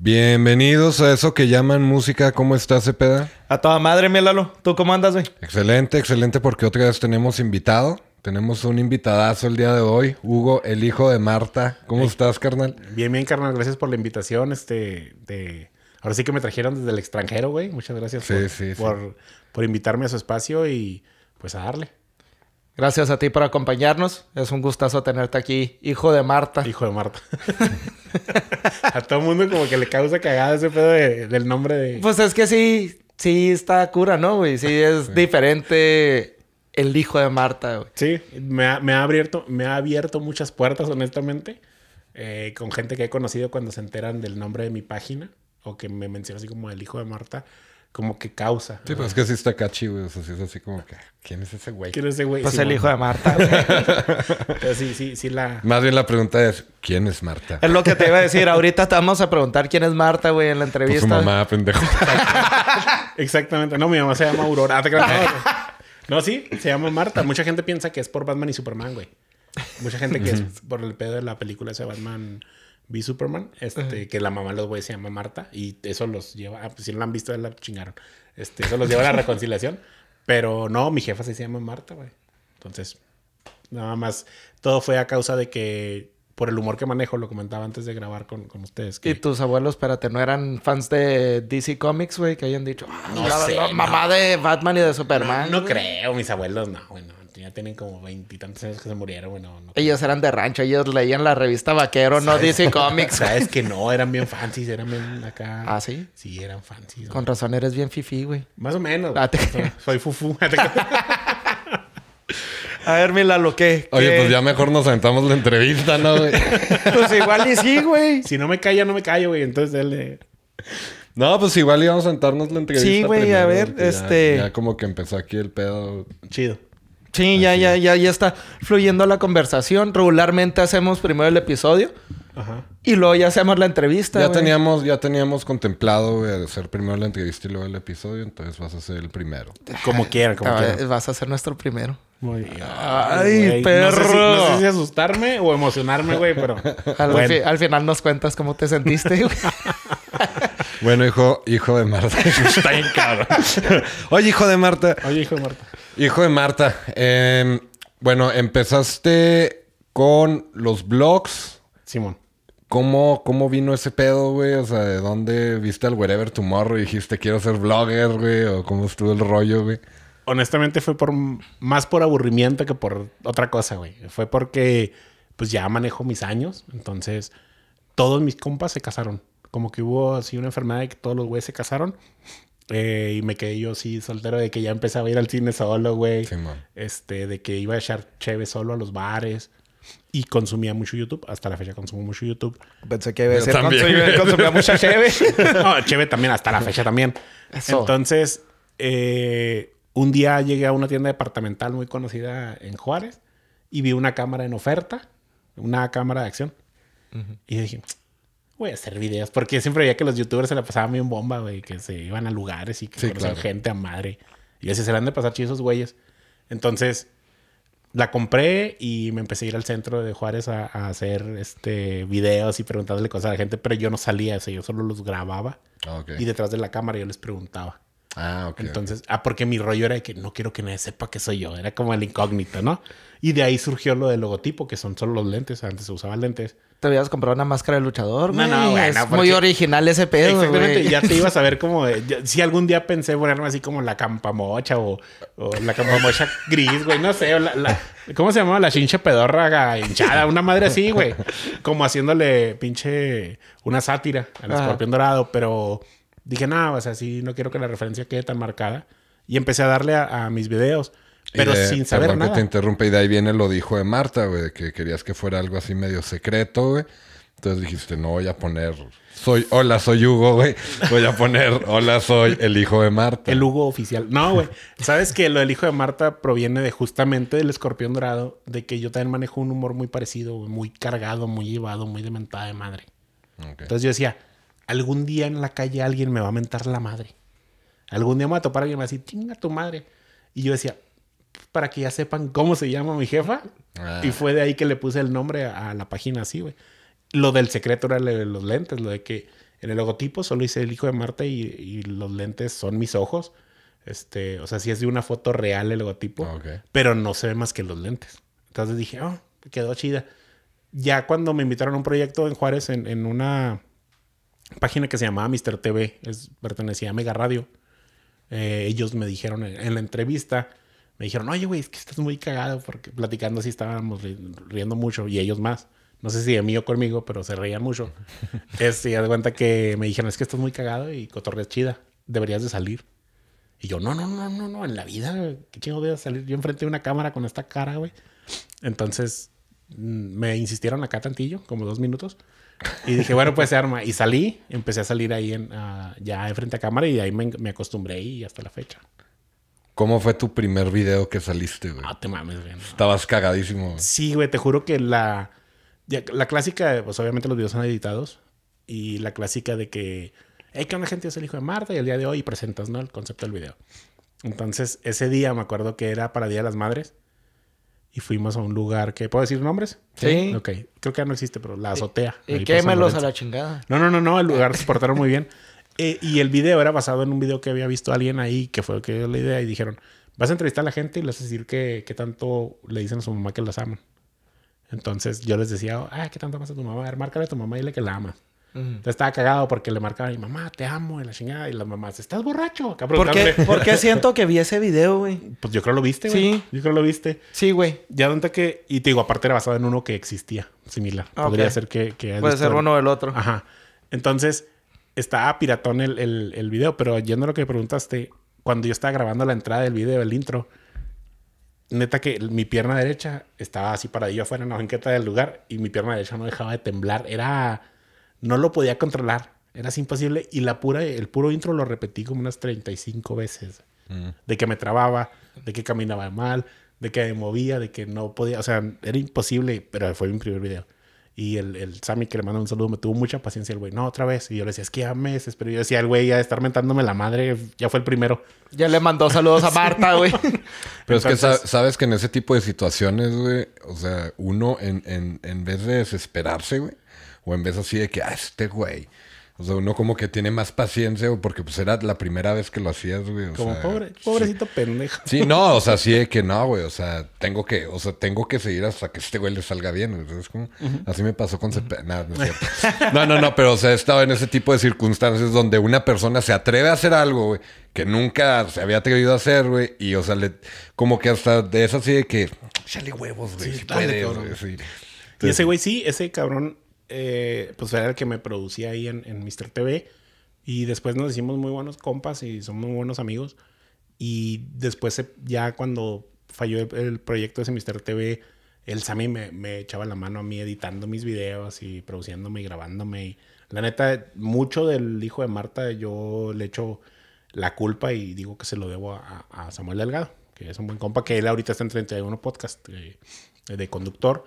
Bienvenidos a eso que llaman música. ¿Cómo estás, Cepeda? A toda madre, mi ¿Tú cómo andas, güey? Excelente, excelente, porque otra vez tenemos invitado. Tenemos un invitadazo el día de hoy, Hugo, el hijo de Marta. ¿Cómo eh, estás, carnal? Bien, bien, carnal. Gracias por la invitación. Este, de... Ahora sí que me trajeron desde el extranjero, güey. Muchas gracias por invitarme a su espacio y pues a darle. Gracias a ti por acompañarnos. Es un gustazo tenerte aquí, hijo de Marta. Hijo de Marta. a todo mundo como que le causa cagada ese pedo del nombre de... Pues es que sí, sí está cura, ¿no, güey? Sí es diferente el hijo de Marta, Sí, me ha, abierto, me ha abierto muchas puertas, honestamente. Eh, con gente que he conocido cuando se enteran del nombre de mi página. O que me menciona así como el hijo de Marta como que causa. Sí, pero pues es que sí está cachi, güey. O sea, sí es así como que, ¿quién es ese güey? ¿Quién es ese güey? Pues el hijo de Marta. Pero sí, sí, sí la... Más bien la pregunta es, ¿quién es Marta? Es lo que te iba a decir. Ahorita te vamos a preguntar quién es Marta, güey, en la entrevista. Pues su mamá, pendejo. Exactamente. No, mi mamá se llama Aurora. Ah. no, sí, se llama Marta. Mucha gente piensa que es por Batman y Superman, güey. Mucha gente que es por el pedo de la película ese Batman vi Superman, este, que la mamá de los güeyes se llama Marta y eso los lleva, ah, pues, si no la han visto, la chingaron. Este, eso los lleva a la reconciliación, pero no, mi jefa se llama Marta, güey. Entonces, nada más, todo fue a causa de que por el humor que manejo, lo comentaba antes de grabar con, ustedes. Y tus abuelos, espérate, ¿no eran fans de DC Comics, güey? Que hayan dicho, ah, no, mamá de Batman y de Superman. No, creo, mis abuelos, no, güey, no, ya tienen como veintitantos años que se murieron, güey. Ellos eran de rancho, ellos leían la revista Vaquero, no DC Comics. Sabes que no, eran bien fancies, eran bien acá. ¿Ah, sí? Sí, eran fancies. Con razón eres bien fifi, güey. Más o menos. Ah, Soy fufu. A ver, me lo que. Oye, pues ya mejor nos sentamos la entrevista, ¿no, güey? pues igual y sí, güey. Si no me calla, no me callo, güey. Entonces dale. No, pues igual íbamos a sentarnos la entrevista. Sí, güey, a ver, este. ya, como que empezó aquí el pedo. Chido. Sí, ya, ya, ya, ya está fluyendo la conversación. Regularmente hacemos primero el episodio. Y luego ya hacemos la entrevista. Ya teníamos, ya teníamos contemplado hacer primero la entrevista y luego el episodio, entonces vas a ser el primero. Como quiera, como quieras. Vas a ser nuestro primero. Muy bien. Ay, perro. No sé, si, asustarme o emocionarme, güey, pero. Al, final nos cuentas cómo te sentiste, güey. bueno, hijo, hijo de Marta. Está bien Oye, hijo de Marta. Oye, hijo de Marta. Hijo de Marta, em, bueno, empezaste con los blogs. Simón. ¿Cómo, ¿Cómo vino ese pedo, güey? O sea, ¿de dónde viste al Wherever Tomorrow y dijiste quiero ser blogger, güey? ¿O cómo estuvo el rollo, güey? Honestamente fue por más por aburrimiento que por otra cosa, güey. Fue porque pues ya manejo mis años, entonces todos mis compas se casaron. Como que hubo así una enfermedad de que todos los güeyes se casaron eh, y me quedé yo así soltero de que ya empezaba a ir al cine solo, güey. Sí, este, de que iba a echar cheve solo a los bares. Y consumía mucho YouTube. Hasta la fecha consumo mucho YouTube. Pensé que iba a ser consumía, consumía mucha cheve. no, cheve también, hasta la fecha también. Entonces, eh, un día llegué a una tienda departamental muy conocida en Juárez. Y vi una cámara en oferta. Una cámara de acción. Y dije, voy a hacer videos. Porque siempre veía que los youtubers se la pasaban bien bomba, güey, que se iban a lugares y que conocían gente a madre. Y así se le han de pasar chidos esos güeyes. Entonces, la compré y me empecé a ir al centro de Juárez a, hacer este videos y preguntarle cosas a la gente, pero yo no salía eso, yo solo los grababa. Ah, y detrás de la cámara yo les preguntaba. Ah, ok. Entonces, ah, porque mi rollo era de que no quiero que nadie sepa que soy yo, era como el incógnito, ¿no? Y de ahí surgió lo del logotipo, que son solo los lentes, antes se usaban lentes te habías comprado una máscara de luchador, güey. No, no, es muy original ese pedo, Exactamente. Ya te ibas a ver como... si algún día pensé ponerme así como la campamocha o, la campamocha gris, güey. No sé. ¿Cómo se llamaba? La chinche pedorraga hinchada. Una madre así, güey. Como haciéndole pinche... Una sátira al escorpión dorado. Pero dije, nada, o sea, sí, no quiero que la referencia quede tan marcada. Y empecé a darle a mis videos. Pero eh, sin saber nada. que te interrumpe, y de ahí viene lo dijo de Marta, güey, que querías que fuera algo así medio secreto, güey. Entonces dijiste, no voy a poner, soy, hola, soy Hugo, güey. Voy a poner, hola, soy el hijo de Marta. El Hugo oficial. No, güey. Sabes que lo del hijo de Marta proviene de justamente del escorpión dorado, de que yo también manejo un humor muy parecido, muy cargado, muy llevado, muy de mentada de madre. Entonces yo decía, algún día en la calle alguien me va a mentar la madre. Algún día me va a topar alguien y me va a decir, chinga tu madre. Y yo decía, para que ya sepan cómo se llama mi jefa. Ah. Y fue de ahí que le puse el nombre a, la página así, güey. Lo del secreto era de los lentes, lo de que en el logotipo solo hice el hijo de Marte y, los lentes son mis ojos. Este, o sea, si es de una foto real el logotipo, ah, pero no se ve más que los lentes. Entonces dije, oh, quedó chida. Ya cuando me invitaron a un proyecto en Juárez, en, una página que se llamaba Mister TV, pertenecía a Mega Radio, eh, ellos me dijeron en la entrevista, me dijeron, oye, güey, es que estás muy cagado porque platicando así estábamos riendo mucho y ellos más. No sé si de mí o conmigo, pero se reían mucho. es y cuenta que me dijeron, es que estás muy cagado y cotorreas chida, deberías de salir. Y yo, no, no, no, no, no, en la vida, qué chingo voy a salir yo enfrente de una cámara con esta cara, güey. Entonces mm, me insistieron acá tantillo, como dos minutos. Y dije, bueno, pues se arma. Y salí, empecé a salir ahí en, ah, ya enfrente a cámara y de ahí me, me acostumbré y hasta la fecha. ¿Cómo fue tu primer video que saliste, güey? No ah, te mames, güey. Estabas cagadísimo. Sí, güey, te juro que la, la clásica, pues obviamente los videos son editados. Y la clásica de que, hey, que onda, gente? es el hijo de Marta y el día de hoy presentas, ¿no? El concepto del video. Entonces, ese día me acuerdo que era para Día de las Madres. Y fuimos a un lugar que... ¿Puedo decir nombres? Sí. Ok. Creo que ya no existe, pero la azotea. Y, y quémelos a la chingada. No, no, no, no. El lugar se portaron muy bien. Eh, y el video era basado en un video que había visto alguien ahí, que fue que dio la idea, y dijeron, vas a entrevistar a la gente y les vas a decir que, tanto le dicen a su mamá que las aman. Entonces yo les decía, ah, ¿qué tanto amas a tu mamá? A ver, márcale a tu mamá y dile que la ama. Entonces estaba cagado porque le marcaba a mi mamá, te amo, y la chingada. Y las mamás, ¿estás borracho? ¿Por qué, siento que vi ese video, güey? Pues yo creo lo viste, güey. Sí. Yo creo lo viste. Sí, güey. Ya donde que. Y te digo, aparte era basado en uno que existía, similar. Ah, Podría ser que. que Puede ser uno del otro. Ajá. Entonces estaba piratón el, el, el, video, pero yendo a lo que preguntaste, cuando yo estaba grabando la entrada del video, el intro, neta que mi pierna derecha estaba así paradillo afuera en la banqueta del lugar y mi pierna derecha no dejaba de temblar. Era. No lo podía controlar. Era imposible. Y la pura, el puro intro lo repetí como unas 35 veces. Mm. De que me trababa, de que caminaba mal, de que me movía, de que no podía. O sea, era imposible, pero fue mi primer video. Y el, el, Sammy que le mandó un saludo me tuvo mucha paciencia el güey, no, otra vez. Y yo le decía, es que ya meses. Pero yo decía, el güey ya de estar mentándome la madre, ya fue el primero. Ya le mandó saludos a Marta, güey. Pero es que sabes que en ese tipo de situaciones, güey, o sea, uno en, en vez de desesperarse, güey, o en vez así de que, ah, este güey o sea, uno como que tiene más paciencia, porque pues era la primera vez que lo hacías, güey. como pobre, pobrecito pendejo. Sí, no, o sea, sí es que no, güey. O sea, tengo que, o sea, tengo que seguir hasta que este güey le salga bien. Entonces, como, así me pasó con no, no, no, pero o sea, he estado en ese tipo de circunstancias donde una persona se atreve a hacer algo, güey, que nunca se había atrevido a hacer, güey. Y, o sea, le, como que hasta de eso así de que, chale huevos, güey. Sí, si y ese güey sí, ese cabrón eh, pues era el que me producía ahí en, en Mr. TV. Y después nos hicimos muy buenos compas y somos muy buenos amigos. Y después, eh, ya cuando falló el, proyecto de ese Mr. TV, el Sami me, echaba la mano a mí editando mis videos y produciéndome y grabándome. Y la neta, mucho del hijo de Marta yo le echo la culpa y digo que se lo debo a, Samuel Delgado, que es un buen compa, que él ahorita está en 31 Podcast de, eh, de conductor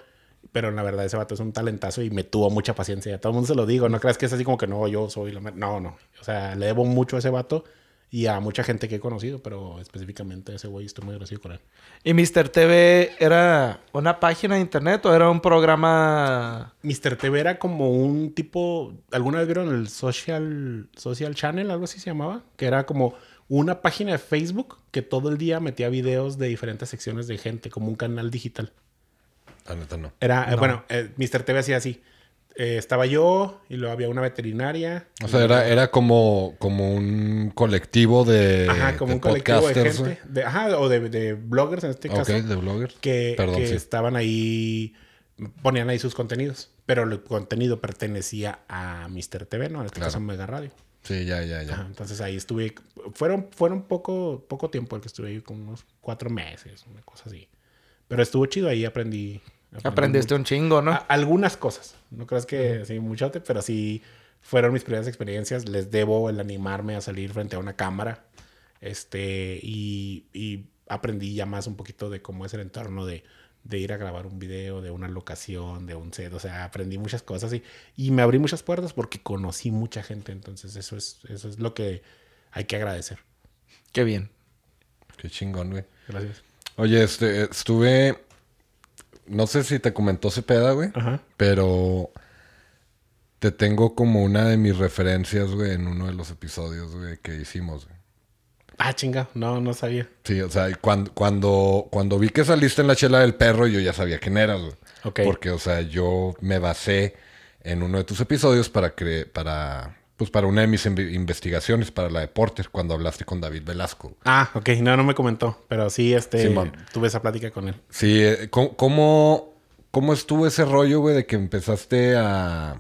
pero la verdad ese vato es un talentazo y me tuvo mucha paciencia. A todo el mundo se lo digo, no creas que es así como que no, yo soy la... No, no, o sea, le debo mucho a ese vato y a mucha gente que he conocido, pero específicamente ese güey estoy muy agradecido con él. ¿Y Mr. TV era una página de internet o era un programa...? Mr. TV era como un tipo... ¿Alguna vez vieron el Social, social Channel? Algo así se llamaba. Que era como una página de Facebook que todo el día metía videos de diferentes secciones de gente, como un canal digital. Era, eh, bueno, eh, Mr. TV hacía así. Eh, estaba yo y luego había una veterinaria. O sea, era, era como, como un colectivo de. Ajá, como un colectivo de gente. o de, bloggers en este caso Ok, de bloggers. Que, estaban ahí. Ponían ahí sus contenidos. Pero el contenido pertenecía a Mr. TV, ¿no? En este caso, Mega Radio. Sí, ya, ya, ya. entonces ahí estuve. Fueron, fueron poco, poco tiempo el que estuve ahí, como unos cuatro meses, una cosa así. Pero estuvo chido, ahí aprendí. Aprendiste un chingo, ¿no? algunas cosas. No creas que sí, muchote, pero sí fueron mis primeras experiencias. Les debo el animarme a salir frente a una cámara. Este, y, aprendí ya más un poquito de cómo es el entorno de, de ir a grabar un video, de una locación, de un set. O sea, aprendí muchas cosas y, y me abrí muchas puertas porque conocí mucha gente. Entonces, eso es, eso es lo que hay que agradecer. Qué bien. Qué chingón, güey. Gracias. Oye, este, estuve. No sé si te comentó Cepeda, güey. Pero. Te tengo como una de mis referencias, güey, en uno de los episodios, güey, que hicimos, Ah, chinga, no, no sabía. Sí, o sea, cuando, cuando, vi que saliste en la chela del perro, yo ya sabía quién eras, güey. Ok. Porque, o sea, yo me basé en uno de tus episodios para, que para pues, para una de mis investigaciones, para la deporte, cuando hablaste con David Velasco. Ah, ok. No, no me comentó, pero sí, este, tuve esa plática con él. Sí, eh, ¿cómo, cómo estuvo ese rollo, güey, de que empezaste a,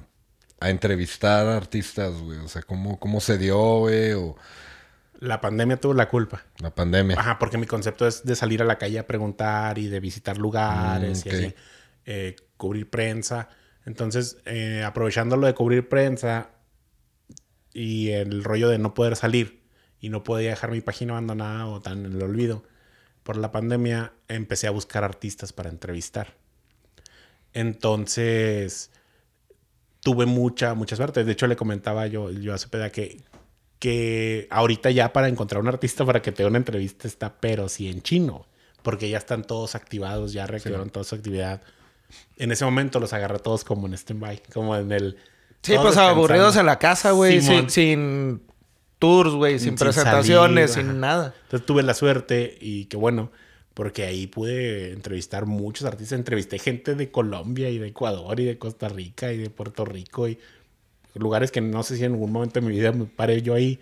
a entrevistar artistas, güey? O sea, ¿cómo, se dio, güey? O... La pandemia tuvo la culpa. La pandemia. Ajá, porque mi concepto es de salir a la calle a preguntar y de visitar lugares mm, y eh, cubrir prensa. Entonces, eh, aprovechando lo de cubrir prensa, y el rollo de no poder salir y no podía dejar mi página abandonada o tan en el olvido. Por la pandemia empecé a buscar artistas para entrevistar. Entonces tuve mucha, mucha suerte. De hecho, le comentaba yo, yo a su que, que ahorita ya para encontrar un artista para que te dé una entrevista está, pero sí en chino, porque ya están todos activados, ya reactivaron toda su actividad. En ese momento los agarré todos como en stand-by, como en el Sí, pues aburridos en la casa, güey, sin, sin, tours, güey, sin, presentaciones, sin nada. Entonces tuve la suerte y qué bueno, porque ahí pude entrevistar muchos artistas. Entrevisté gente de Colombia y de Ecuador y de Costa Rica y de Puerto Rico y lugares que no sé si en algún momento de mi vida me paré yo ahí,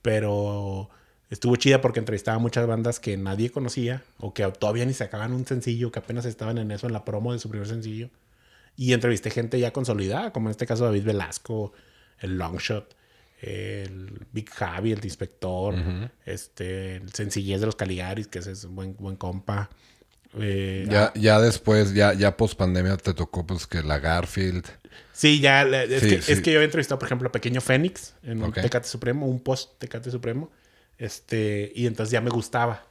pero estuvo chida porque entrevistaba muchas bandas que nadie conocía o que todavía ni sacaban un sencillo, que apenas estaban en eso, en la promo de su primer sencillo. Y entrevisté gente ya consolidada, como en este caso David Velasco, el Longshot, el Big Javi, el inspector, este, el sencillez de los Caligaris, que ese es buen, buen compa. Eh, ya, ah, ya después, ya, ya post pandemia te tocó pues que la Garfield. Sí, ya, es, que, yo he entrevistado, por ejemplo, a Pequeño Fénix en un Tecate Supremo, un post Tecate Supremo. Este, y entonces ya me gustaba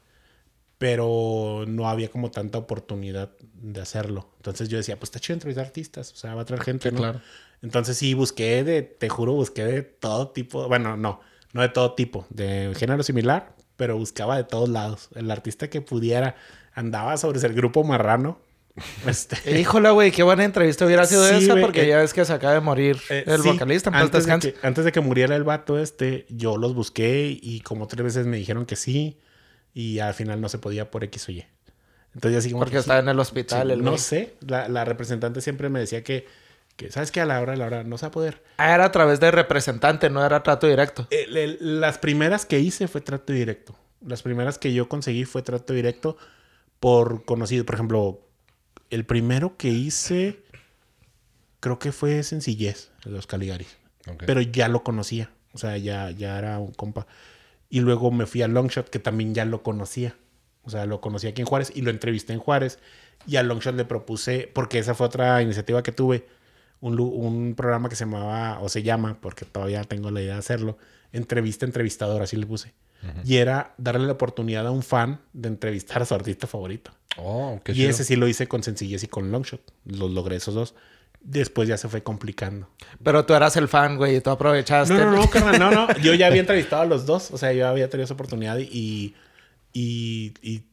pero no había como tanta oportunidad de hacerlo. Entonces yo decía, pues está chido entrevistar artistas, o sea, va a traer gente, ¿no? Entonces sí, busqué de, te juro, busqué de todo tipo, bueno, no, no de todo tipo, de género similar, pero buscaba de todos lados. El artista que pudiera andaba sobre ese grupo marrano. Este... Híjole, güey, qué buena entrevista hubiera sido esa, porque eh, ya ves que se acaba de morir eh, el vocalista. Antes de, que, antes de que muriera el vato, este, yo los busqué y como tres veces me dijeron que sí y al final no se podía por X o Y. Entonces ya Porque estaba en el hospital. no sé, la, representante siempre me decía que, que, ¿sabes que A la hora, a la hora, no se va a poder. Ah, era a través de representante, no era trato directo. Eh, las primeras que hice fue trato directo. Las primeras que yo conseguí fue trato directo por conocido. Por ejemplo, el primero que hice creo que fue sencillez, los Caligaris. Pero ya lo conocía. O sea, ya, ya era un compa. Y luego me fui a Longshot, que también ya lo conocía. O sea, lo conocí aquí en Juárez y lo entrevisté en Juárez. Y a Longshot le propuse, porque esa fue otra iniciativa que tuve, un, programa que se llamaba, o se llama, porque todavía tengo la idea de hacerlo, Entrevista entrevistadora así le puse. Y era darle la oportunidad a un fan de entrevistar a su artista favorito. Oh, qué y ese sí lo hice con sencillez y con Longshot. Los logré esos dos después ya se fue complicando. Pero tú eras el fan, güey, y tú aprovechaste. No, no, no, no, no. Yo ya había entrevistado a los dos. O sea, yo había tenido esa oportunidad y, y,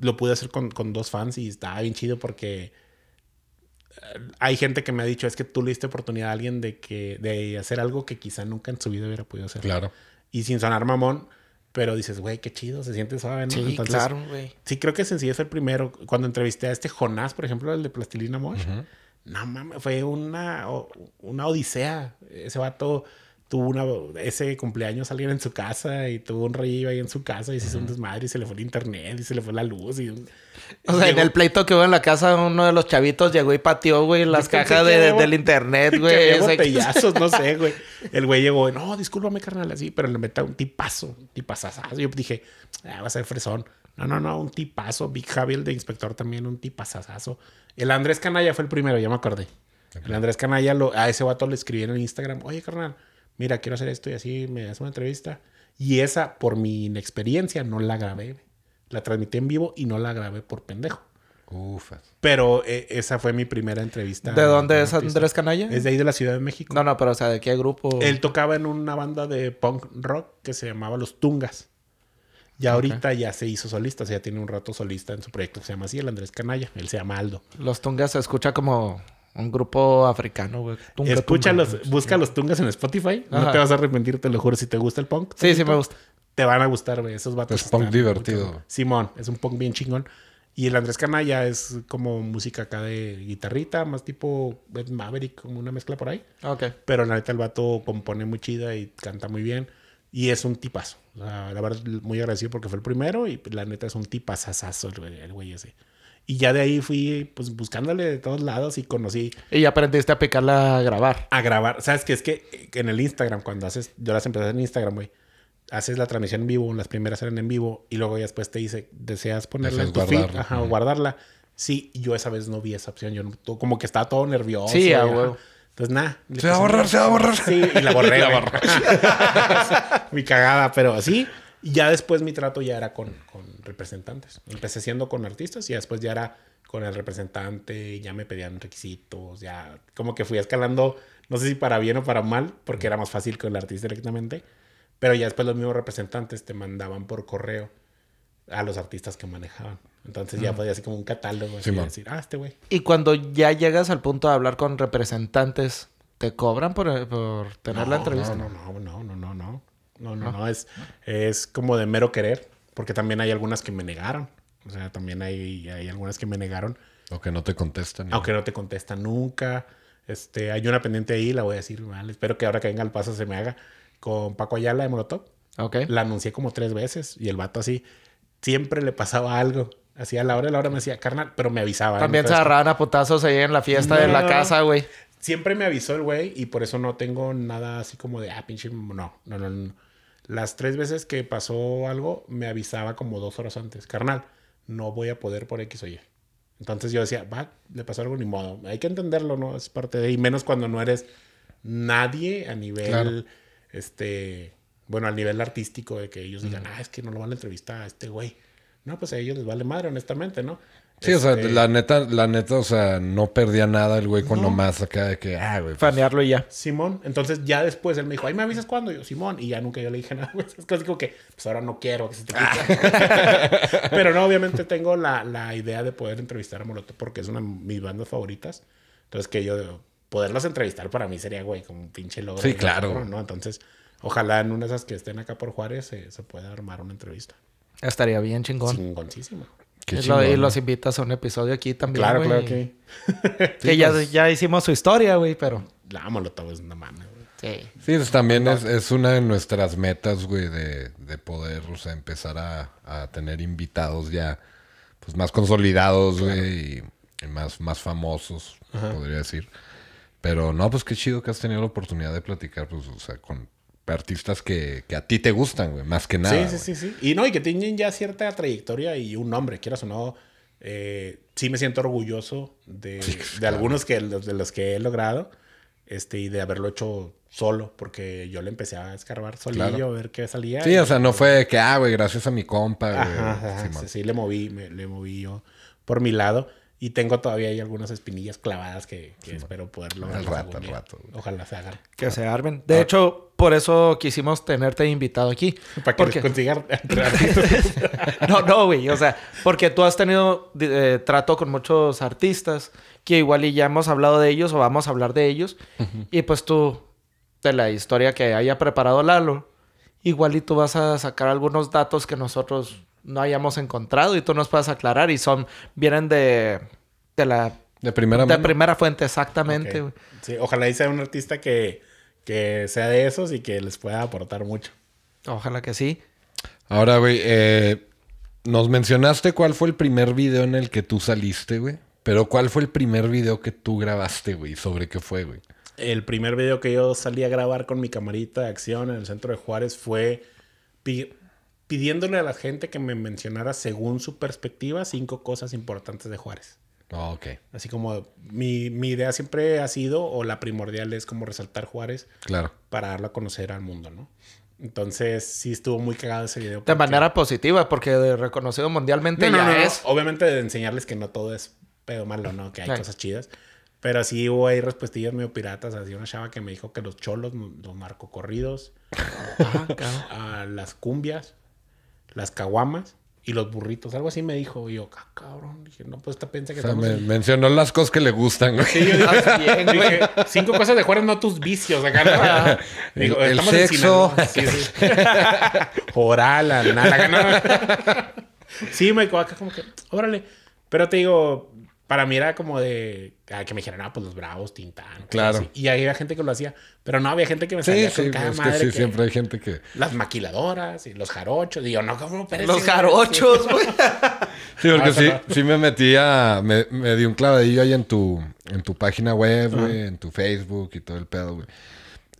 lo pude hacer con, dos fans y estaba bien chido porque eh, hay gente que me ha dicho, es que tú le diste oportunidad a alguien de, que, de hacer algo que quizá nunca en su vida hubiera podido hacer. Claro. Y sin sonar mamón, pero dices, güey, qué chido, se siente suave, Sí, claro, güey. Sí, creo que sencillo es el primero. Cuando entrevisté a este Jonás, por ejemplo, el de Plastilina Mosh, no fue una, una odisea. Ese vato tuvo una, ese cumpleaños alguien en su casa y tuvo un rey ahí en su casa y se hizo un desmadre y se le fue el internet y se le fue la luz y... O sea, en el pleito que hubo en la casa uno de los chavitos llegó y pateó, güey, las cajas del internet, güey. no sé, güey. El güey llegó, no, discúlpame, carnal, así, pero le meta un tipazo, un tipazazazo. Yo dije, ah, va a ser fresón. No, no, no, un tipazo. Big Javi, el de inspector, también un tipazazazo. El Andrés Canalla fue el primero, ya me acordé. El Andrés Canalla, lo... a ese vato le escribí en el Instagram, oye, carnal mira, quiero hacer esto y así, me hace una entrevista. Y esa, por mi inexperiencia, no la grabé. La transmití en vivo y no la grabé por pendejo. Ufas. Pero eh, esa fue mi primera entrevista. ¿De dónde es Andrés Canalla? Es de ahí de la Ciudad de México. No, no, pero o sea, ¿de qué grupo? Él tocaba en una banda de punk rock que se llamaba Los Tungas. Ya ahorita ya se hizo solista, o sea, ya tiene un rato solista en su proyecto que se llama así, el Andrés Canalla. Él se llama Aldo. Los Tungas se escucha como un grupo africano, güey. Escúchalos, busca los tungas en Spotify. No te vas a arrepentir, te lo juro. Si te gusta el punk. Sí, sí, me gusta. Te van a gustar, güey. Esos vatos. Es punk divertido. Simón, es un punk bien chingón. Y el Andrés Canalla es como música acá de guitarrita, más tipo Maverick, como una mezcla por ahí. Ok. Pero la neta, el vato compone muy chida y canta muy bien. Y es un tipazo. la verdad, muy agradecido porque fue el primero. Y la neta, es un tipazazazo el güey ese. Y ya de ahí fui pues buscándole de todos lados y conocí. Y aprendiste a pegarla a grabar. A grabar. Sabes que es que en el Instagram, cuando haces, yo las empecé en Instagram, güey. Haces la transmisión en vivo, las primeras eran en vivo, y luego ya después te dice, deseas ponerla en tu feed, ajá, o guardarla. Sí, yo esa vez no vi esa opción. Yo como que estaba todo nervioso. Sí, a Entonces, nada. Se va a borrar, se va a borrar. Sí, y la borré. la borré. Mi cagada, pero así. Y ya después mi trato ya era con, representantes. Empecé siendo con artistas y después ya era con el representante, ya me pedían requisitos, ya como que fui escalando, no sé si para bien o para mal, porque era más fácil con el artista directamente, pero ya después los mismos representantes te mandaban por correo a los artistas que manejaban. Entonces ya mm. podía así como un catálogo decir, ah, este güey. Y cuando ya llegas al punto de hablar con representantes, ¿te cobran por, tener la entrevista? No, no, no, no, no, no, no, es, es como de mero querer, porque también hay algunas que me negaron. O sea, también hay, hay algunas que me negaron. O que no te contestan. Aunque no te contestan nunca. Este, hay una pendiente ahí, la voy a decir, vale, espero que ahora que venga el paso se me haga. Con Paco Ayala de Molotov. Ok. La anuncié como tres veces y el vato así, siempre le pasaba algo. Así a la hora de la hora me decía, carnal, pero me avisaba. ¿eh? También se agarraban a putazos ahí en la fiesta de la casa, güey. Siempre me avisó el güey y por eso no tengo nada así como de, ah, pinche, no, no, no. no. Las tres veces que pasó algo, me avisaba como dos horas antes, carnal, no voy a poder por X o Y. Entonces yo decía, va, le pasó algo, ni modo. Hay que entenderlo, ¿no? Es parte de... Y menos cuando no eres nadie a nivel, este, bueno, a nivel artístico de que ellos digan, ah, es que no lo van a entrevistar a este güey. No, pues a ellos les vale madre, honestamente, ¿no? Sí, o sea, este, la neta, la neta, o sea, no perdía nada el güey con nomás acá de que, ah, güey. Pues". Fanearlo y ya. Simón. Entonces, ya después él me dijo, ay, ¿me avisas cuando yo, Simón. Y ya nunca yo le dije nada, güey. Es casi como que, pues ahora no quiero que se te Pero no, obviamente tengo la, idea de poder entrevistar a Moloto porque es una de mis bandas favoritas. Entonces, que yo, poderlas entrevistar para mí sería, güey, como un pinche logro. Sí, claro. ¿no? Entonces, ojalá en una de esas que estén acá por Juárez se pueda armar una entrevista. Estaría bien chingón. Chingoncísimo y, los invitas a un episodio aquí también. Claro, claro que. que pues. ya, hicimos su historia, güey, pero. La todo, es una mano. Sí. Sí, pues, también es, una de nuestras metas, güey, de, de, poder, empezar a, tener invitados ya, pues más consolidados, güey, y, más, más famosos, podría decir. Pero no, pues qué chido que has tenido la oportunidad de platicar, pues, o sea, con artistas que, a ti te gustan, güey, más que nada. Sí, sí, sí, Y no, y que tienen ya cierta trayectoria y un nombre, quieras o no. Eh, sí me siento orgulloso de, algunos que, de los que he logrado este, y de haberlo hecho solo, porque yo le empecé a escarbar solillo a ver qué salía. Sí, o sea, no pues fue que, ah, güey, gracias a mi compa. Güey, sí, le moví, le moví yo por mi lado. Y tengo todavía ahí algunas espinillas clavadas que, espero poder lograr. Al rato, al rato. Ojalá se hagan. Que se armen. De ah. hecho, por eso quisimos tenerte invitado aquí. Para que porque... No, no, güey. O sea, porque tú has tenido eh, trato con muchos artistas que igual y ya hemos hablado de ellos o vamos a hablar de ellos. Y pues tú, de la historia que haya preparado Lalo, igual y tú vas a sacar algunos datos que nosotros no hayamos encontrado y tú nos puedas aclarar y son, vienen de, de la... De primera, primera fuente, exactamente. Sí, ojalá y sea un artista que que sea de esos y que les pueda aportar mucho. Ojalá que sí. Ahora, güey, eh, nos mencionaste cuál fue el primer video en el que tú saliste, güey. Pero ¿cuál fue el primer video que tú grabaste, güey? ¿Sobre qué fue, güey? El primer video que yo salí a grabar con mi camarita de acción en el centro de Juárez fue pidiéndole a la gente que me mencionara, según su perspectiva, cinco cosas importantes de Juárez. Ah, Así como mi, mi, idea siempre ha sido, o la primordial es como resaltar Juárez. Claro. Para darlo a conocer al mundo, ¿no? Entonces, sí estuvo muy cagado ese video. De manera positiva, porque reconocido mundialmente ya es. Obviamente, de enseñarles que no todo es pedo malo, ¿no? Que hay cosas chidas. Pero sí hubo ahí respuestillas medio piratas. Así una chava que me dijo que los cholos, los marcocorridos, ah, claro. las cumbias, las caguamas y los burritos. Algo así me dijo. Y yo, ah, cabrón. Dije, no, pues esta piensa que o sea, estamos me Mencionó las cosas que le gustan, Sí, yo bien, güey. Cinco cosas de Juárez no tus vicios. Acá Digo, el sexo. En sí, sí. nada. sí, me acá como que, órale. Pero te digo, para mí era como de que me dijeran, ah, pues los bravos, Tintán. Claro. Y ahí había gente que lo hacía, pero no había gente que me salía con sí, siempre hay gente que. Las maquiladoras y los jarochos. Digo, no, ¿cómo Los jarochos, güey. sí, porque sí, sí me metía, me, me di un clavadillo ahí en tu, en tu página web, güey, en tu Facebook y todo el pedo, güey.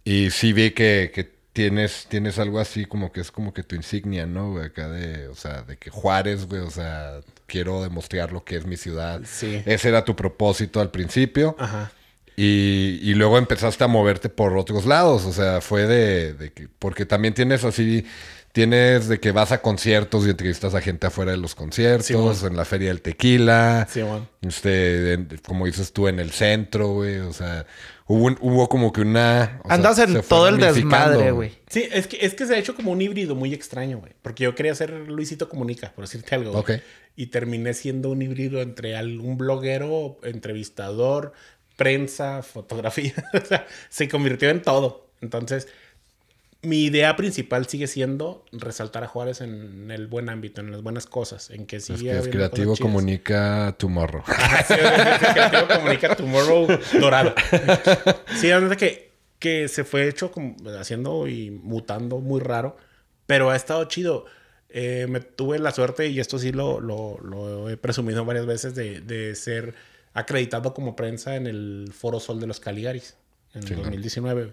Y sí vi que tienes, tienes algo así como que es como que tu insignia, ¿no? Acá de, o sea, de que Juárez, güey, o sea, quiero demostrar lo que es mi ciudad. Sí. Ese era tu propósito al principio. Ajá. Y, luego empezaste a moverte por otros lados, o sea, fue de, de que, porque también tienes así Tienes de que vas a conciertos y entrevistas a gente afuera de los conciertos, en la feria del tequila. Sí, este, como dices tú, en el centro, güey. O sea, hubo, como que una. Andas en todo el desmadre, güey. Sí, es que, es que se ha hecho como un híbrido muy extraño, güey. Porque yo quería ser Luisito Comunica, por decirte algo. Ok. y terminé siendo un híbrido entre algún bloguero, entrevistador, prensa, fotografía. o sea, se convirtió en todo. Entonces mi idea principal sigue siendo resaltar a Juárez en el buen ámbito, en las buenas cosas, en que sigue. Ah, es creativo comunica tomorrow. sí, el creativo comunica tomorrow dorado. Sí, la verdad que, que se fue hecho como haciendo y mutando muy raro, pero ha estado chido. Eh, me tuve la suerte, y esto sí lo, lo, he presumido varias veces, de, de, ser acreditado como prensa en el Foro Sol de los Caligaris en 2019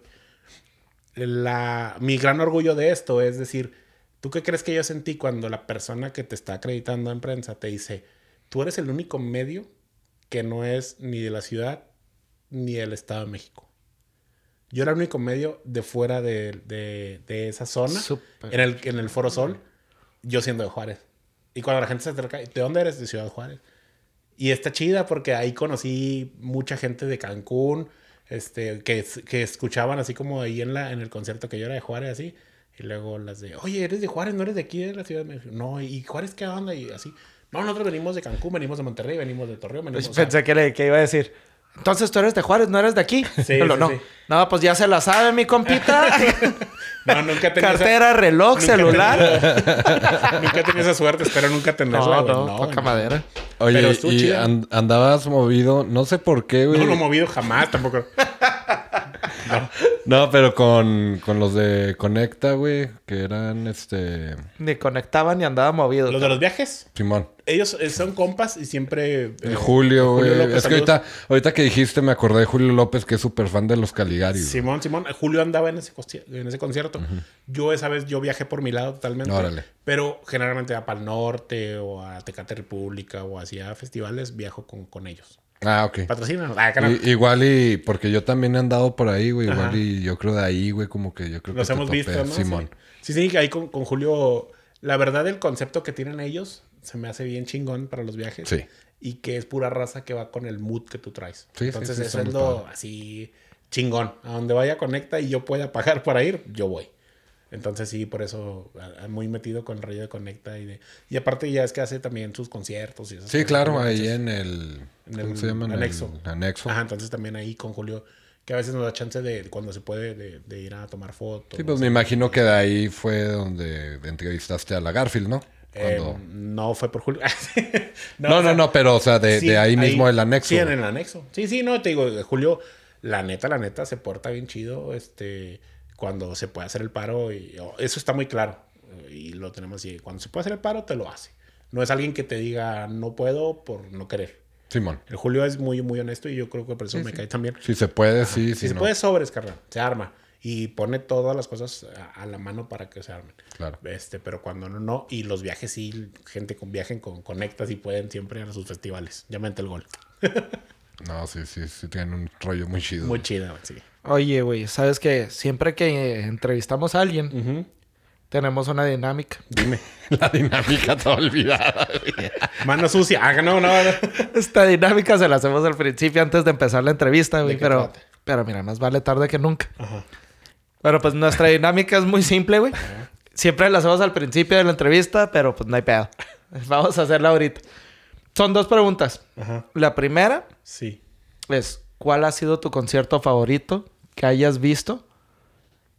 la, mi gran orgullo de esto es decir, ¿tú qué crees que yo sentí cuando la persona que te está acreditando en prensa te dice, tú eres el único medio que no es ni de la ciudad ni del Estado de México? Yo era el único medio de fuera de, esa zona, en el, en el Foro Sol, yo siendo de Juárez. Y cuando la gente se acerca, ¿de dónde eres? De Ciudad Juárez. Y está chida porque ahí conocí mucha gente de Cancún, este, que, que, escuchaban así como ahí en, la, en el concierto que yo era de Juárez, así. Y luego las de, oye, eres de Juárez, no eres de aquí, de la Ciudad de México. No, ¿y Juárez qué onda? Y así. No, nosotros venimos de Cancún, venimos de Monterrey, venimos de Torreón, Pensé que iba a decir, entonces tú eres de Juárez, no eres de aquí. Sí, no. No, pues ya se la sabe, mi compita. no, nunca tenía Cartera, reloj, celular. nunca tenía esa suerte, espero nunca tenerla. No, no, poca madera. Oye, y andabas movido, no sé por qué, güey. No lo movido jamás tampoco. no. pero con, los de Conecta, güey, que eran este. Ni conectaban ni andaba movidos. ¿Los de los viajes? Simón. Ellos eh, son compas y siempre. Eh, Julio, güey. Es que ahorita, que dijiste, me acordé de Julio López, que es súper fan de los Caligari. Simón, Simón, eh, Julio andaba en ese, en ese concierto. Yo esa vez yo viajé por mi lado totalmente. Órale. Pero generalmente a el Norte o a Tecate República o hacia festivales viajo con ellos. Ah, ok. Patrocina. Ah, igual y... Porque yo también he andado por ahí, güey. Igual y yo creo de ahí, güey, como que yo creo que... Nos hemos visto, ¿no? Simón. Sí, sí, ahí con, Julio... La verdad, el concepto que tienen ellos se me hace bien chingón para los viajes. Sí. Y que es pura raza que va con el mood que tú traes. Sí, Entonces, sí, así chingón. A donde vaya conecta y yo pueda pagar para ir, yo voy. Entonces sí, por eso muy metido con el rollo de Conecta y de... Y aparte ya es que hace también sus conciertos y eso. Sí, claro, ahí en el en el anexo. Ajá, entonces también ahí con Julio, que a veces nos da chance de, cuando se puede, de, ir a tomar fotos. Sí, pues me imagino que de ahí fue donde entrevistaste a la Garfield, ¿no? Eh, no fue por Julio. no, no, no, pero o sea, de, ahí, mismo el anexo. Sí, en el anexo. Sí, sí, no, te digo, Julio, la neta, la neta, se porta bien chido, este, cuando se puede hacer el paro, y, eso está muy claro, y lo tenemos así, cuando se puede hacer el paro, te lo hace. No es alguien que te diga, no puedo por no querer. Simón. El Julio es muy, muy honesto y yo creo que por eso me cae también. Si se puede, sí, sí. Si, se puede, sobres, Se arma. Y pone todas las cosas a, la mano para que se armen. Claro. Este, pero cuando no, no. Y los viajes sí, gente con viajen con conectas y pueden siempre ir a sus festivales. Ya el gol. no, sí, sí, sí, tienen un rollo muy chido. Muy chido, sí. Oye, güey, sabes que siempre que entrevistamos a alguien, tenemos una dinámica. Dime, la dinámica está olvidada. Mano sucia, ah, no, no, Esta dinámica se la hacemos al principio antes de empezar la entrevista, güey, pero, pero mira, más vale tarde que nunca. Ajá. Pero pues nuestra dinámica es muy simple, güey. Siempre la hacemos al principio de la entrevista, pero pues no hay pedo. Vamos a hacerla ahorita. Son dos preguntas. La primera es, ¿cuál ha sido tu concierto favorito que hayas visto?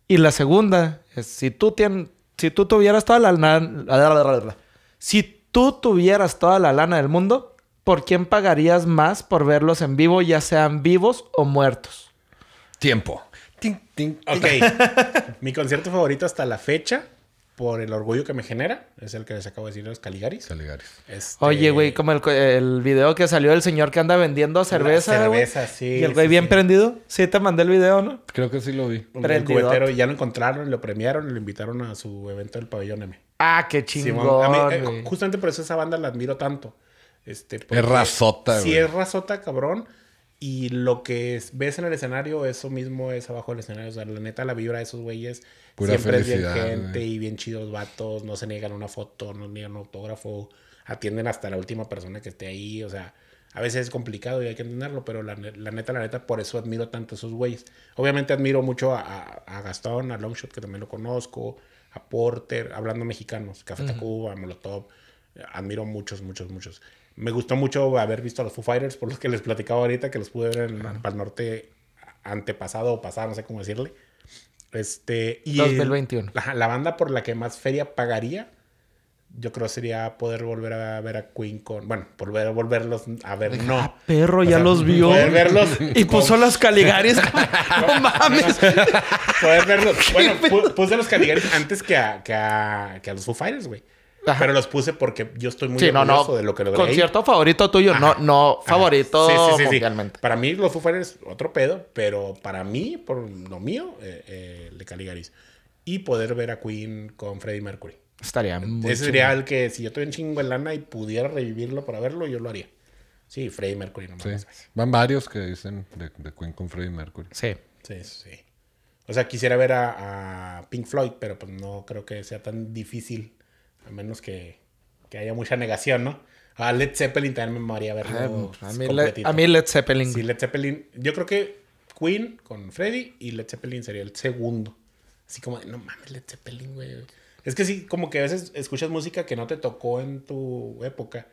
Y la segunda es, si tú tienes, si tú tuvieras toda la lana, si tú tuvieras toda la lana del mundo, ¿por quién pagarías más por verlos en vivo, ya sean vivos o muertos? Tiempo. Ok. Mi concierto favorito hasta la fecha por el orgullo que me genera. Es el que les acabo de decir los Caligaris. Caligaris. Este, Oye, güey, como el, el, video que salió del señor que anda vendiendo cerveza. cerveza, sí. Y el güey bien prendido. Sí, te mandé el video, ¿no? Creo que sí lo vi. Prendido. El ya lo encontraron, lo premiaron, lo invitaron a su evento del pabellón M. Ah, qué chingón. Eh, justamente por eso esa banda la admiro tanto. Este, es razota, güey. Si es razota, cabrón. Y lo que ves en el escenario, eso mismo es abajo del escenario. O sea, la neta, la vibra de esos güeyes siempre es bien gente y bien chidos vatos. No se niegan una foto, no niegan un autógrafo. Atienden hasta la última persona que esté ahí. O sea, a veces es complicado y hay que entenderlo, pero la, neta, la neta, por eso admiro tanto a esos güeyes. Obviamente admiro mucho a, Gastón, a Longshot, que también lo conozco, a Porter, hablando mexicanos, Café Tacuba, Molotov. Admiro muchos, muchos, muchos. Me gustó mucho haber visto a los Foo Fighters, por lo que les platicaba ahorita, que los pude ver en claro. el Norte antepasado o pasado, no sé cómo decirle. Este, y 2021. La, banda por la que más feria pagaría, yo creo sería poder volver a ver a Queen con. Bueno, volver a volverlos a ver, no. no. Ah, perro, ya los vio. Poder verlos. Y puso a los Caligaris. no mames. poder verlos. Bueno, puse a los Caligaris antes que a, que a, que a los Foo Fighters, güey. Pero los puse porque yo estoy muy orgulloso de lo que logré. Concierto favorito tuyo, no, no favorito sí, sí, Para mí, los Foo Fighters, otro pedo, pero para mí, por lo mío, eh, eh, Le Caligaris. Y poder ver a Queen con Freddie Mercury. Estaría eh, muy Ese sería que si yo estoy en chingo en lana y pudiera revivirlo para verlo, yo lo haría. Sí, Freddie Mercury nomás. Van varios que dicen de, Queen con Freddie Mercury. Sí. Sí, sí. O sea, quisiera ver a, a, Pink Floyd, pero pues no creo que sea tan difícil a menos que, que haya mucha negación, ¿no? A Led Zeppelin también me moría verlo. Ah, pues, a, mí a, mí Led Zeppelin. Sí, Led Zeppelin. Yo creo que Queen con Freddy y Led Zeppelin sería el segundo. Así como, de, no mames, Led Zeppelin, güey. Es que sí, como que a veces escuchas música que no te tocó en tu época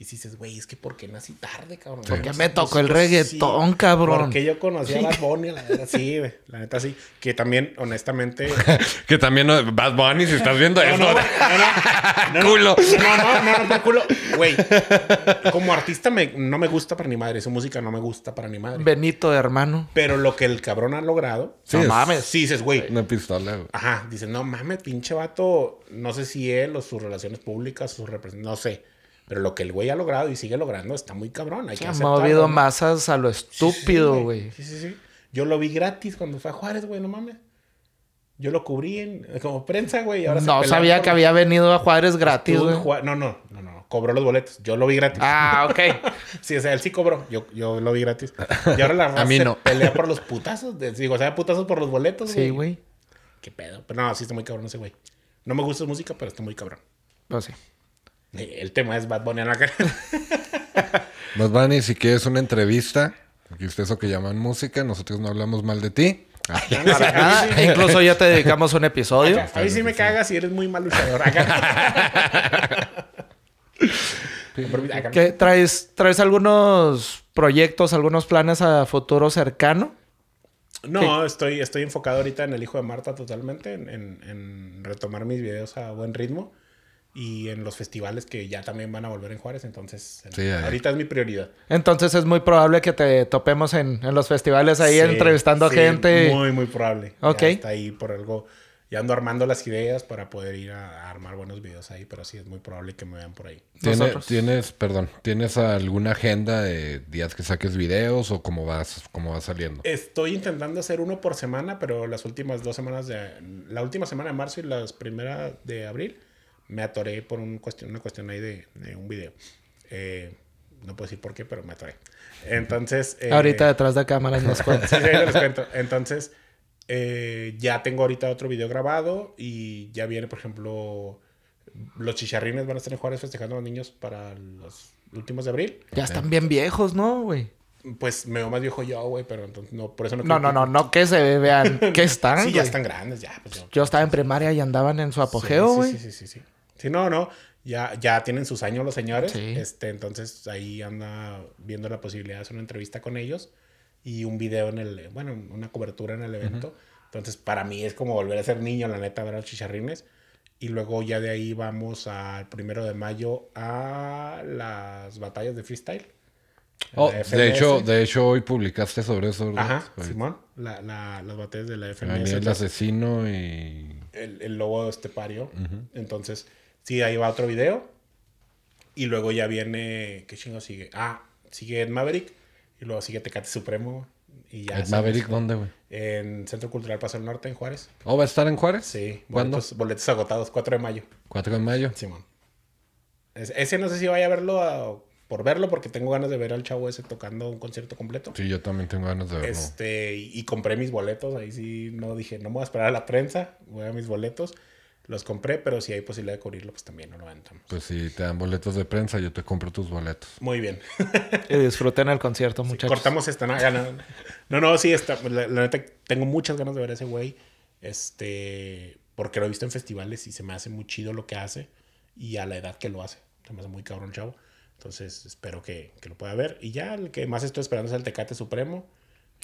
y si dices, güey, es que ¿por qué nací tarde, cabrón? Sí. Porque me tocó el reggaetón, cabrón? Porque yo conocí a Bad Bunny, la neta, sí, güey. La neta, sí. Que también, honestamente... que también Bad Bunny, si estás viendo no, eso... No, no, no, culo. No, no, no, no, culo. Güey, como artista me, no me gusta para mi madre. Esa música no me gusta para mi madre. Benito, hermano. Pero lo que el cabrón ha logrado... no mames. Sí, dices, güey. Una pistola, güey. Ajá. Dices, no mames, pinche vato. No sé si él o sus relaciones públicas, sus representantes... No sé pero lo que el güey ha logrado y sigue logrando está muy cabrón. Hay ha movido masas a lo estúpido, güey. Sí, sí, sí, Yo lo vi gratis cuando fue a Juárez, güey, no mames. Yo lo cubrí en, como prensa, güey. no sabía que había venido a Juárez gratis, güey. No, no, no, no. Cobró los boletos. Yo lo vi gratis. Ah, ok. sí, o sea, él sí cobró. Yo, yo lo vi gratis. Y ahora la raza a mí no. pelea por los putazos. digo, o sea, putazos por los boletos, güey. Sí, güey. Qué pedo. Pero no, sí está muy cabrón ese güey. No me gusta su música, pero está muy cabrón. No, pues sí. El tema es Bad Bunny en la cara Bad Bunny, si quieres una entrevista, aquí eso que llaman música, nosotros no hablamos mal de ti. Ah, ah, incluso ya te dedicamos un episodio. a sí me cagas y eres muy mal luchador. traes, algunos proyectos, algunos planes a futuro cercano? No, estoy, estoy enfocado ahorita en el hijo de Marta totalmente, en retomar mis videos a buen ritmo y en los festivales que ya también van a volver en Juárez, entonces ahorita es mi prioridad. Entonces es muy probable que te topemos en, los festivales ahí entrevistando a gente. Muy, muy probable. Ok. ahí por algo. Ya ando armando las ideas para poder ir a, armar buenos videos ahí, pero sí es muy probable que me vean por ahí. ¿Tienes, perdón, ¿tienes alguna agenda de días que saques videos o cómo vas, cómo vas saliendo? Estoy intentando hacer uno por semana, pero las últimas dos semanas de, la última semana de marzo y las primeras de abril me atoré por una cuestión ahí de, un video. Eh, no puedo decir por qué, pero me atoré. Entonces... Eh, ahorita detrás de cámaras nos cuentas. sí, Entonces, eh, ya tengo ahorita otro video grabado y ya viene, por ejemplo, los chicharrines van a estar en Juárez festejando a los niños para los últimos de abril. Ya están bien viejos, ¿no, güey? Pues me veo más viejo yo, güey, pero entonces no, por eso no. No, no, no, no que se vean que están. sí, ya están grandes, ya. Pues, yo... estaba en primaria y andaban en su apogeo, güey. sí, sí, sí, sí. Si no, no. Ya, ya tienen sus años los señores. Este, entonces ahí anda viendo la posibilidad de hacer una entrevista con ellos y un video en el, bueno, una cobertura en el evento. Entonces para mí es como volver a ser niño, la neta, ver a los chicharrines. Y luego ya de ahí vamos al primero de mayo a las batallas de freestyle. Oh, de hecho, de hecho hoy publicaste sobre eso, ¿verdad? Pues, Simón, la, las batallas de la FMS. el asesino y... El, el lobo estepario. este pario. Entonces, Sí, ahí va otro video. Y luego ya viene. ¿Qué chingo sigue? Ah, sigue Ed Maverick. Y luego sigue Tecate Supremo. Y ya. ¿Ed Maverick dónde, güey? En Centro Cultural Paso del Norte, en Juárez. ¿Oh, va a estar en Juárez? Sí. ¿Cuándo? Boletos, agotados, 4 de mayo. 4 de mayo. Simón. ese no sé si vaya a verlo a, por verlo, porque tengo ganas de ver al chavo ese tocando un concierto completo. Sí, yo también tengo ganas de verlo. Este, y, y compré mis boletos. Ahí sí no dije, no me voy a esperar a la prensa. Voy a mis boletos los compré, pero si hay posibilidad de cubrirlo, pues también no lo vendamos. Pues si te dan boletos de prensa, yo te compro tus boletos. Muy bien. y disfruten el concierto, muchachos. cortamos esta, ¿no? no, no, sí, está, la, neta, tengo muchas ganas de ver a ese güey. Este, porque lo he visto en festivales y se me hace muy chido lo que hace y a la edad que lo hace. Se me hace muy cabrón, chavo. Entonces, espero que, que lo pueda ver. Y ya, el que más estoy esperando es el Tecate Supremo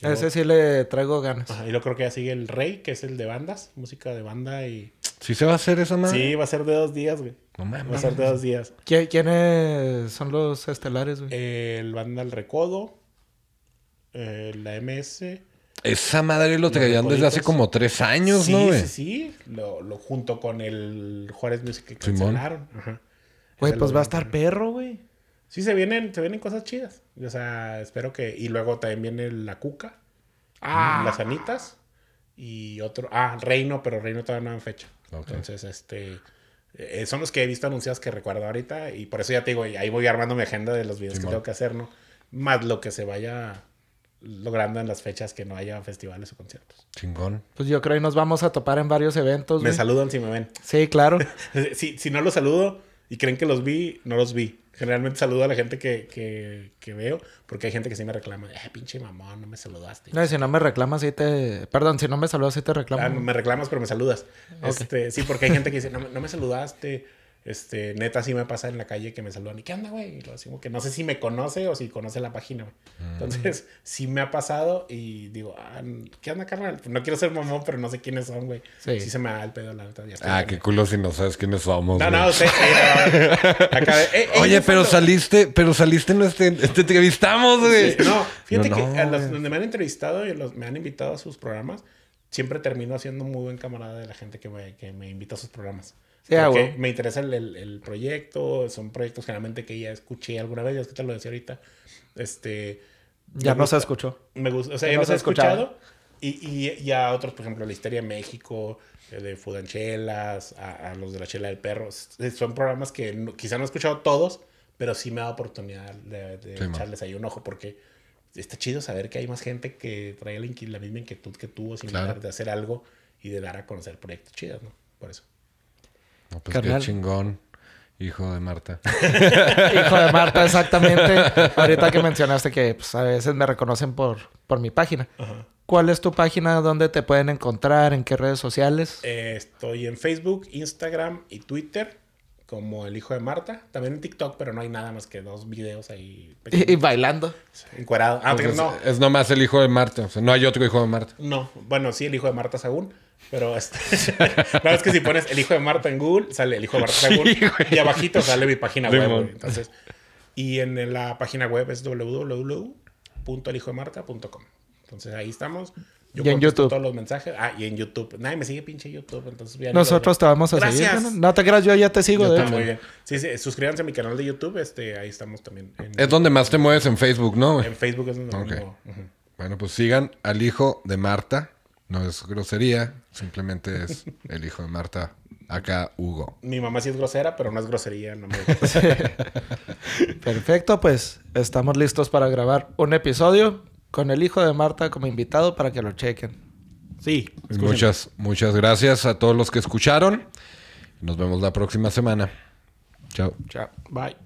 ese sí le traigo ganas. y yo creo que ya sigue el Rey, que es el de bandas, música de banda y. ¿Sí se va a hacer esa madre? Sí, va a ser de dos días, güey. No mames. Va a ser de dos días. ¿Quiénes son los estelares, güey? el banda El Recodo, la MS. Esa madre lo traían desde hace como tres años, ¿no, güey? Sí, sí, sí. Lo, junto con el Juárez Música. que cancelaron. Güey, pues va a estar perro, güey. Sí, se vienen, se vienen cosas chidas. O sea, espero que. Y luego también viene la cuca. Ah. Las anitas. Y otro. Ah, Reino, pero Reino todavía no han fecha. Entonces, este. Eh, son los que he visto anunciados que recuerdo ahorita. Y por eso ya te digo, ahí voy armando mi agenda de los videos que tengo que hacer, ¿no? Más lo que se vaya logrando en las fechas que no haya festivales o conciertos. Chingón. Pues yo creo que nos vamos a topar en varios eventos. Me saludan si me ven. Sí, claro. si, si no los saludo y creen que los vi, no los vi generalmente saludo a la gente que, que, que, veo, porque hay gente que sí me reclama. Eh, pinche mamón, no me saludaste. No, si no me reclamas, sí te. Perdón, si no me saludas, sí te reclamo. Ah, me reclamas, pero me saludas. Este, sí, porque hay gente que dice, no, no me saludaste, este, neta, sí me pasa en la calle que me saludan y ¿qué onda, güey? Y lo decimos que no sé si me conoce o si conoce la página, güey. Mm. Entonces, sí me ha pasado y digo, ah, ¿qué onda, carnal? no quiero ser mamón, pero no sé quiénes son, güey. Sí. se me da el pedo, la verdad ah, qué culo si no sabes quiénes somos. No, no, sé eh, eh, Oye, pero saliste, pero saliste, en este, este entrevistamos, güey. no, fíjate que a los donde me han entrevistado y me han invitado a sus programas, siempre termino siendo muy buen camarada de la gente que me, que me invita a sus programas. Sí, ah, me interesa el, el, proyecto, son proyectos generalmente que ya escuché alguna vez, ya es te lo decía ahorita. Este. Ya no se escuchó. Me gusta, o sea, ya, no se ha escuchado. Y, y, a otros, por ejemplo, la Histeria México, eh, de Fudanchelas, a, a, los de la Chela del Perro. Son programas que quizás quizá no he escuchado todos, pero sí me da oportunidad de, echarles ahí un ojo, porque está chido saber que hay más gente que trae la, misma inquietud que tú, sin claro. de hacer algo y de dar a conocer proyectos chidos, ¿no? Por eso. Pues qué chingón. Hijo de Marta. Hijo de Marta, exactamente. Ahorita que mencionaste que pues, a veces me reconocen por, por mi página. ¿Cuál es tu página? ¿Dónde te pueden encontrar? ¿En qué redes sociales? Eh, estoy en Facebook, Instagram y Twitter como el hijo de Marta. También en TikTok, pero no hay nada más que dos videos ahí. Y, bailando. Encuerado. Ah, pues es, nomás el hijo de Marta. no hay otro hijo de Marta. No. Bueno, sí, el hijo de Marta según pero este, la es que si pones el hijo de Marta en Google, sale el hijo de Marta en Google. y abajito sale mi página web. y en la página web es www.elhijodemarta.com. Entonces ahí estamos. Yo y en YouTube. Todos los mensajes. Ah, y en YouTube. Nadie me sigue pinche YouTube. Entonces Nosotros te vamos a seguir. ¿no? te creas, yo ya te sigo. muy bien. Sí, suscríbanse a mi canal de YouTube. Este, ahí estamos también. es donde más te mueves en Facebook, ¿no? En Facebook es donde más me muevo. Bueno, pues sigan al hijo de Marta. No es grosería, simplemente es el hijo de Marta, acá Hugo. Mi mamá sí es grosera, pero no es grosería. No me... Perfecto, pues estamos listos para grabar un episodio con el hijo de Marta como invitado para que lo chequen. Sí. Pues muchas, muchas gracias a todos los que escucharon. Nos vemos la próxima semana. Chao. Chao. Bye.